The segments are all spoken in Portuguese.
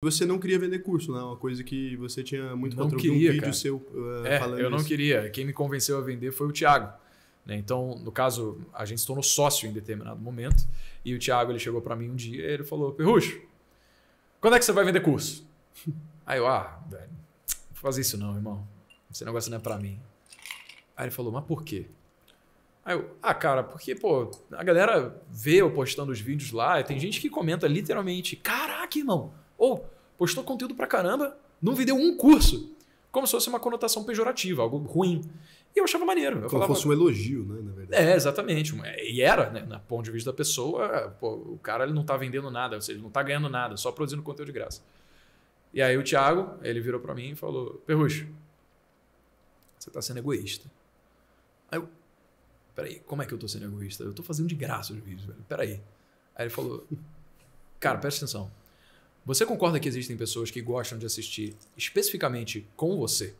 Você não queria vender curso, né? Uma coisa que você tinha muito não controle. Queria, um vídeo cara. seu uh, é, falando Eu não isso. queria. Quem me convenceu a vender foi o Thiago. Né? Então, no caso, a gente se tornou sócio em determinado momento. E o Thiago ele chegou para mim um dia e ele falou: Perrucho, quando é que você vai vender curso? Aí eu, ah, velho, não fazer isso não, irmão. Esse negócio não é para mim. Aí ele falou: Mas por quê? Aí eu, ah, cara, porque, pô, a galera vê eu postando os vídeos lá e tem gente que comenta literalmente: Caraca, irmão ou postou conteúdo pra caramba, não vendeu um curso. Como se fosse uma conotação pejorativa, algo ruim. E eu achava maneiro. Eu como se fosse um elogio, né? Na verdade. É, exatamente. E era, né? Na ponto de vista da pessoa, pô, o cara ele não tá vendendo nada, ou seja, ele não tá ganhando nada, só produzindo conteúdo de graça. E aí o Thiago, ele virou para mim e falou: Perrucho, você tá sendo egoísta. Aí eu, peraí, como é que eu tô sendo egoísta? Eu tô fazendo de graça os vídeos, velho. Peraí. Aí ele falou: Cara, presta atenção. Você concorda que existem pessoas que gostam de assistir especificamente com você?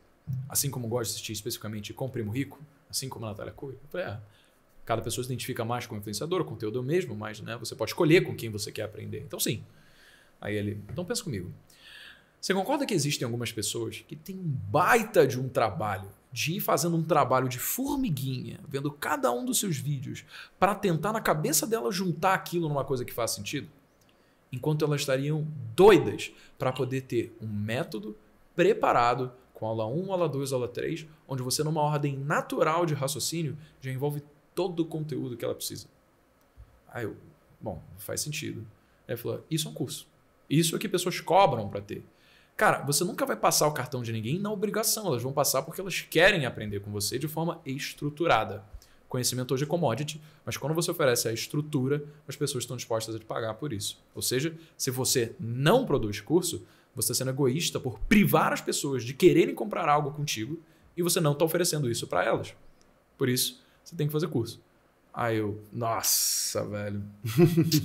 Assim como gosta de assistir especificamente com o Primo Rico? Assim como a Natália Cui? Eu falei, é, cada pessoa se identifica mais com o influenciador, o conteúdo é o mesmo, mas né, você pode escolher com quem você quer aprender. Então, sim. Aí ele, então pensa comigo. Você concorda que existem algumas pessoas que têm um baita de um trabalho, de ir fazendo um trabalho de formiguinha, vendo cada um dos seus vídeos, para tentar na cabeça dela juntar aquilo numa coisa que faz sentido? enquanto elas estariam doidas para poder ter um método preparado com aula 1, aula 2, aula 3, onde você, numa ordem natural de raciocínio, já envolve todo o conteúdo que ela precisa. Aí eu, bom, faz sentido. Aí falou, isso é um curso. Isso é que pessoas cobram para ter. Cara, você nunca vai passar o cartão de ninguém na obrigação, elas vão passar porque elas querem aprender com você de forma estruturada conhecimento hoje é commodity, mas quando você oferece a estrutura, as pessoas estão dispostas a pagar por isso. Ou seja, se você não produz curso, você está sendo egoísta por privar as pessoas de quererem comprar algo contigo e você não está oferecendo isso para elas. Por isso, você tem que fazer curso. Aí eu, nossa, velho.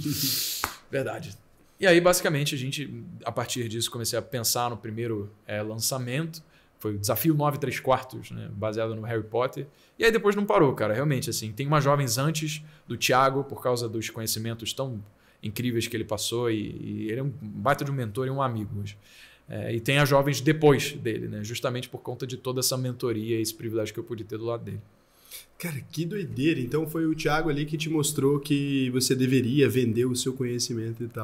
Verdade. E aí, basicamente, a gente, a partir disso, comecei a pensar no primeiro é, lançamento. Foi o Desafio 9 3 quartos, né? baseado no Harry Potter. E aí depois não parou, cara. Realmente, assim, tem umas jovens antes do Thiago, por causa dos conhecimentos tão incríveis que ele passou. E, e ele é um baita de um mentor e um amigo hoje. É, e tem as jovens depois dele, né? Justamente por conta de toda essa mentoria e esse privilégio que eu pude ter do lado dele. Cara, que doideira. Então foi o Thiago ali que te mostrou que você deveria vender o seu conhecimento e tal.